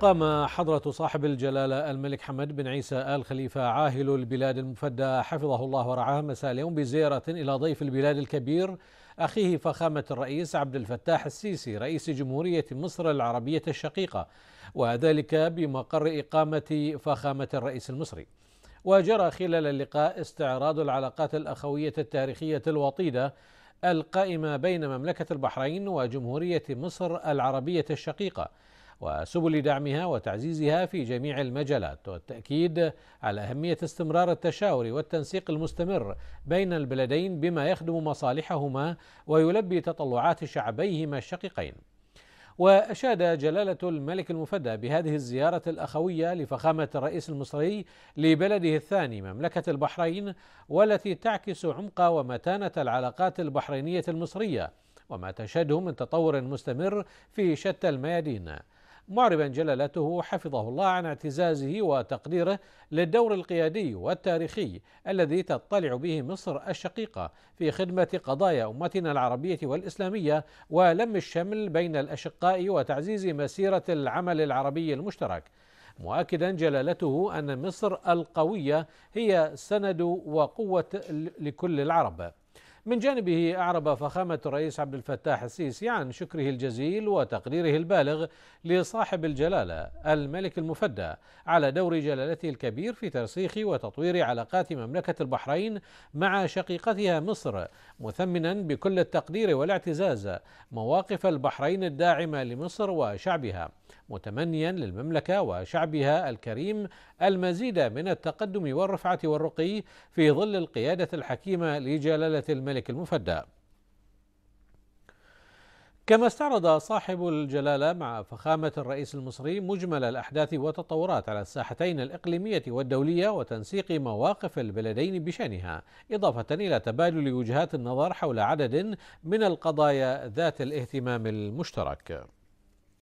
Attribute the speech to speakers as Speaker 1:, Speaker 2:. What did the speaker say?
Speaker 1: قام حضرة صاحب الجلالة الملك حمد بن عيسى آل خليفة عاهل البلاد المفدى حفظه الله ورعاه مساء اليوم بزيارة إلى ضيف البلاد الكبير أخيه فخامة الرئيس عبد الفتاح السيسي رئيس جمهورية مصر العربية الشقيقة وذلك بمقر إقامة فخامة الرئيس المصري وجرى خلال اللقاء استعراض العلاقات الأخوية التاريخية الوطيدة القائمة بين مملكة البحرين وجمهورية مصر العربية الشقيقة وسبل دعمها وتعزيزها في جميع المجالات والتأكيد على أهمية استمرار التشاور والتنسيق المستمر بين البلدين بما يخدم مصالحهما ويلبي تطلعات شعبيهما الشقيقين وأشاد جلالة الملك المفدى بهذه الزيارة الأخوية لفخامة الرئيس المصري لبلده الثاني مملكة البحرين والتي تعكس عمق ومتانة العلاقات البحرينية المصرية وما تشهده من تطور مستمر في شتى الميادين معربا جلالته حفظه الله عن اعتزازه وتقديره للدور القيادي والتاريخي الذي تطلع به مصر الشقيقه في خدمه قضايا امتنا العربيه والاسلاميه ولم الشمل بين الاشقاء وتعزيز مسيره العمل العربي المشترك. مؤكدا جلالته ان مصر القويه هي سند وقوه لكل العرب. من جانبه أعرب فخامة الرئيس عبد الفتاح السيسي عن شكره الجزيل وتقديره البالغ لصاحب الجلالة الملك المفدى على دور جلالته الكبير في ترسيخ وتطوير علاقات مملكة البحرين مع شقيقتها مصر مثمنا بكل التقدير والاعتزاز مواقف البحرين الداعمة لمصر وشعبها متمنيا للمملكة وشعبها الكريم المزيد من التقدم والرفعة والرقي في ظل القيادة الحكيمة لجلالة الملك الملك المفدى كما استعرض صاحب الجلالة مع فخامة الرئيس المصري مجمل الأحداث والتطورات على الساحتين الإقليمية والدولية وتنسيق مواقف البلدين بشأنها إضافة إلى تبادل وجهات النظر حول عدد من القضايا ذات الاهتمام المشترك